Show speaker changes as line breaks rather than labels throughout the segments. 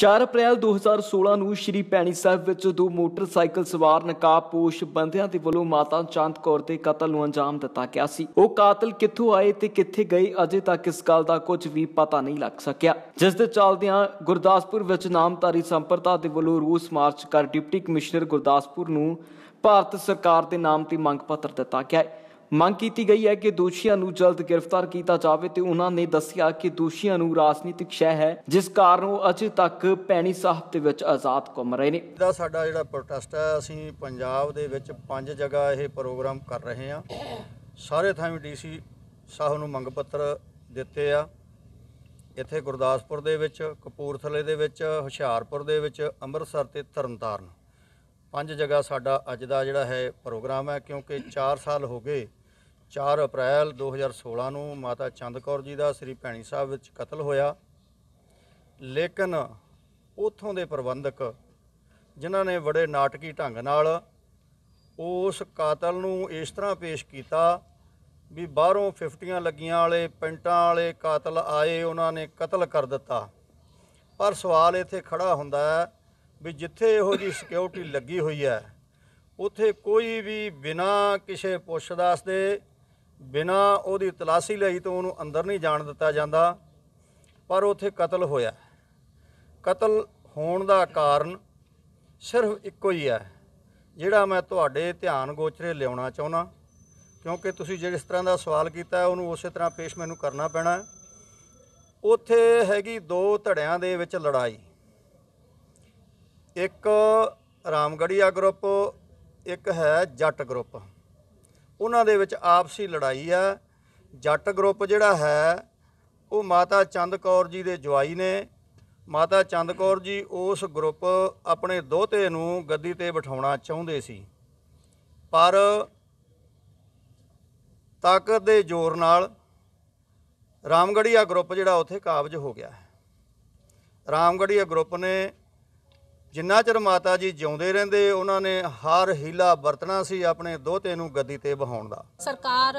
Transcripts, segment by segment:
4 ਅਪ੍ਰੈਲ 2016 ਨੂੰ ਸ਼੍ਰੀ ਪੈਣੀ ਸਾਹਿਬ ਵਿੱਚ ਦੋ ਮੋਟਰਸਾਈਕਲ ਸਵਾਰ ਨਕਾਬਪੋਸ਼ ਬੰਦਿਆਂ ਦੇ ਵੱਲੋਂ ਮਾਤਾ ਚੰਦ ਕੌਰ ਦੇ ਕਤਲ ਨੂੰ ਅੰਜਾਮ ਦਿੱਤਾ ਗਿਆ ਸੀ ਉਹ ਕਾਤਲ ਕਿੱਥੋਂ ਆਏ ਤੇ ਕਿੱਥੇ ਗਏ ਅਜੇ ਤੱਕ ਇਸ ਗੱਲ ਦਾ ਕੁਝ ਵੀ ਪਤਾ ਨਹੀਂ ਲੱਗ ਸਕਿਆ ਜਿਸ ਦੇ ਚੱਲਦਿਆਂ ਗੁਰਦਾਸਪੁਰ ਵਿੱਚ ਨਾਮਧਾਰੀ ਸੰਪਰਦਾ ਦੇ ਵੱਲੋਂ ਰੋਸ ਮਾਰਚ ਕਰ ਡਿਪਟੀ ਕਮਿਸ਼ਨਰ ਗੁਰਦਾਸਪੁਰ ਨੂੰ ਭਾਰਤ ਸਰਕਾਰ ਦੇ ਨਾਮ ਤੇ ਮੰਗ ਪੱਤਰ ਦਿੱਤਾ ਗਿਆ ਹੈ ਮੰਗ ਕੀਤੀ ਗਈ ਹੈ ਕਿ ਦੋਸ਼ੀਆਂ ਨੂੰ ਜਲਦ ਗ੍ਰਿਫਤਾਰ ਕੀਤਾ ਜਾਵੇ ਤੇ ਉਹਨਾਂ ਨੇ ਦੱਸਿਆ ਕਿ ਦੋਸ਼ੀਆਂ ਨੂੰ ਰਾਜਨੀਤਿਕ ਸ਼ੈ ਹੈ ਜਿਸ ਕਾਰਨ ਉਹ ਅਜੇ ਤੱਕ ਪੈਣੀ ਸਾਹਿਬ ਦੇ ਵਿੱਚ ਆਜ਼ਾਦ ਘੁੰਮ ਰਹੇ ਨੇ
ਦਾ ਸਾਡਾ ਜਿਹੜਾ ਪ੍ਰੋਟੈਸਟ ਹੈ ਅਸੀਂ ਪੰਜਾਬ ਦੇ ਵਿੱਚ ਪੰਜ ਜਗ੍ਹਾ ਇਹ ਪ੍ਰੋਗਰਾਮ ਕਰ ਰਹੇ ਹਾਂ ਸਾਰੇ ਥਾਵੇਂ ਡੀਸੀ ਸਾਹਿਬ ਨੂੰ ਮੰਗ ਪੱਤਰ ਦਿੱਤੇ ਆ ਇੱਥੇ ਗੁਰਦਾਸਪੁਰ ਦੇ ਵਿੱਚ ਕਪੂਰਥਲੇ ਦੇ ਵਿੱਚ ਹੁਸ਼ਿਆਰਪੁਰ ਦੇ ਵਿੱਚ ਅੰਮ੍ਰਿਤਸਰ ਤੇ ਤਰਨਤਾਰਨ ਪੰਜ ਜਗ੍ਹਾ ਸਾਡਾ ਅੱਜ ਦਾ ਜਿਹੜਾ ਹੈ ਪ੍ਰੋਗਰਾਮ ਹੈ ਕਿਉਂਕਿ 4 ਸਾਲ ਹੋ ਗਏ 4 ਅਪ੍ਰੈਲ 2016 ਨੂੰ ਮਾਤਾ ਚੰਦ ਕੌਰ ਜੀ ਦਾ ਸ੍ਰੀ ਭੈਣੀ ਸਾਹਿਬ ਵਿੱਚ ਕਤਲ ਹੋਇਆ ਲੇਕਿਨ ਉਥੋਂ ਦੇ ਪ੍ਰਬੰਧਕ ਜਿਨ੍ਹਾਂ ਨੇ ਬੜੇ ਨਾਟਕੀ ਢੰਗ ਨਾਲ ਉਸ ਕਾਤਲ ਨੂੰ ਇਸ ਤਰ੍ਹਾਂ ਪੇਸ਼ ਕੀਤਾ ਵੀ ਬਾਹਰੋਂ 50ਆਂ ਲੱਗੀਆਂ ਵਾਲੇ ਪਿੰਟਾਂ ਵਾਲੇ ਕਾਤਲ ਆਏ ਉਹਨਾਂ ਨੇ ਕਤਲ ਕਰ ਦਿੱਤਾ ਪਰ ਸਵਾਲ ਇੱਥੇ ਖੜਾ ਹੁੰਦਾ ਹੈ ਵੀ ਜਿੱਥੇ ਇਹੋ ਜੀ ਸਿਕਿਉਰਿਟੀ ਲੱਗੀ ਹੋਈ ਹੈ ਉਥੇ ਕੋਈ ਵੀ ਬਿਨਾ ਕਿਸੇ ਪੁੱਛਦਾਸ ਦੇ ਬਿਨਾ ਉਹਦੀ ਤਲਾਸ਼ੀ ਲਈ ਤਾਂ ਉਹਨੂੰ ਅੰਦਰ ਨਹੀਂ ਜਾਣ ਦਿੱਤਾ ਜਾਂਦਾ ਪਰ ਉੱਥੇ ਕਤਲ ਹੋਇਆ ਕਤਲ ਹੋਣ ਦਾ ਕਾਰਨ ਸਿਰਫ ਇੱਕੋ ਹੀ ਹੈ ਜਿਹੜਾ ਮੈਂ ਤੁਹਾਡੇ ਧਿਆਨ ਗੋਚਰੇ ਲਿਆਉਣਾ ਚਾਹੁੰਦਾ ਕਿਉਂਕਿ ਤੁਸੀਂ ਜਿਹੜੇ ਇਸ ਤਰ੍ਹਾਂ ਦਾ ਸਵਾਲ ਕੀਤਾ ਉਹਨੂੰ ਉਸੇ ਤਰ੍ਹਾਂ ਪੇਸ਼ ਮੈਨੂੰ ਕਰਨਾ ਪੈਣਾ ਉੱਥੇ ਹੈਗੀ ਦੋ ਧੜਿਆਂ ਦੇ ਵਿੱਚ ਲੜਾਈ ਇੱਕ ਰਾਮਗੜੀਆ ਗਰੁੱਪ ਇੱਕ ਹੈ ਜੱਟ ਗਰੁੱਪ ਉਹਨਾਂ ਦੇ ਵਿੱਚ ਆਪਸੀ ਲੜਾਈ ਆ ਜੱਟ ਗਰੁੱਪ ਜਿਹੜਾ ਹੈ ਉਹ ਮਾਤਾ ਚੰਦ ਕੌਰ ਜੀ ਦੇ ਜਵਾਈ ਨੇ ਮਾਤਾ ਚੰਦ ਕੌਰ ਜੀ ਉਸ ਗਰੁੱਪ ਆਪਣੇ ਦੋਹਤੇ ਨੂੰ ਗੱਦੀ ਤੇ ਬਿਠਾਉਣਾ ਚਾਹੁੰਦੇ ਸੀ ਪਰ ਤਾਕਤ ਦੇ ਜ਼ੋਰ ਨਾਲ ਰਾਮਗੜੀਆ ਗਰੁੱਪ ਜਿਹੜਾ ਉੱਥੇ ਕਾਬਜ ਹੋ ਗਿਆ ਰਾਮਗੜੀਆ ਗਰੁੱਪ ਨੇ ਜਿੰਨਾ ਚਿਰ ਮਾਤਾ ਜੀ ਜਿਉਂਦੇ ਰਹਿੰਦੇ ਉਹਨਾਂ ਨੇ ਹਰ ਹੀਲਾ ਵਰਤਣਾ ਸੀ ਆਪਣੇ ਦੋਤੇ ਨੂੰ ਗੱਦੀ ਤੇ ਬਹਾਉਣ ਦਾ
ਸਰਕਾਰ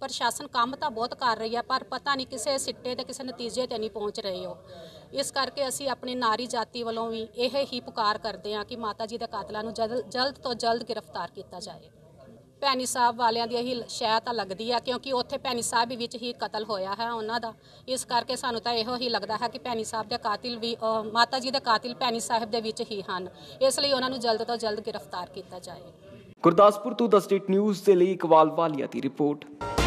ਪ੍ਰਸ਼ਾਸਨ ਕੰਮ ਤਾਂ ਬਹੁਤ ਕਰ ਰਹੀ ਹੈ ਪਰ ਪਤਾ ਨਹੀਂ ਕਿਸੇ ਸਿੱਟੇ ਤੇ ਕਿਸੇ ਨਤੀਜੇ ਤੇ ਨਹੀਂ ਪਹੁੰਚ ਰਹੇ ਹੋ ਇਸ ਕਰਕੇ ਅਸੀਂ ਆਪਣੀ ਨਾਰੀ ਜਾਤੀ ਵੱਲੋਂ ਵੀ ਇਹ ਹੀ ਪੁਕਾਰ ਕਰਦੇ ਹਾਂ ਕਿ ਮਾਤਾ ਜੀ ਦੇ ਕਾਤਲਾਂ ਨੂੰ ਜਲਦ ਤੋਂ ਜਲਦ ਗ੍ਰਿਫਤਾਰ ਕੀਤਾ ਜਾਏ ਭੈਣੀ ਸਾਹਿਬ ਵਾਲਿਆਂ ਦੀ ਹੀ ਸ਼ੈ ਤਾਂ ਲੱਗਦੀ ਆ ਕਿਉਂਕਿ ਉੱਥੇ ਭੈਣੀ ਸਾਹਿਬ ਵਿੱਚ ਹੀ ਕਤਲ ਹੋਇਆ ਹੈ ਉਹਨਾਂ ਦਾ ਇਸ ਕਰਕੇ ਸਾਨੂੰ ਤਾਂ ਇਹੋ ਹੀ ਲੱਗਦਾ ਹੈ ਕਿ ਭੈਣੀ ਸਾਹਿਬ ਦੇ ਕਾਤਿਲ ਵੀ ਮਾਤਾ ਜੀ ਦੇ ਕਾਤਿਲ ਭੈਣੀ ਸਾਹਿਬ ਦੇ ਵਿੱਚ ਹੀ ਹਨ ਇਸ ਲਈ ਉਹਨਾਂ ਨੂੰ ਜਲਦ ਤੋਂ ਜਲਦ ਗ੍ਰਿਫਤਾਰ ਕੀਤਾ ਜਾਏ
ਗੁਰਦਾਸਪੁਰ ਤੋਂ ਦਸਟੇਟ ਨਿਊਜ਼ ਦੇ ਲਈ ਇਕਵਾਲ ਵਾਲੀਆ ਦੀ ਰਿਪੋਰਟ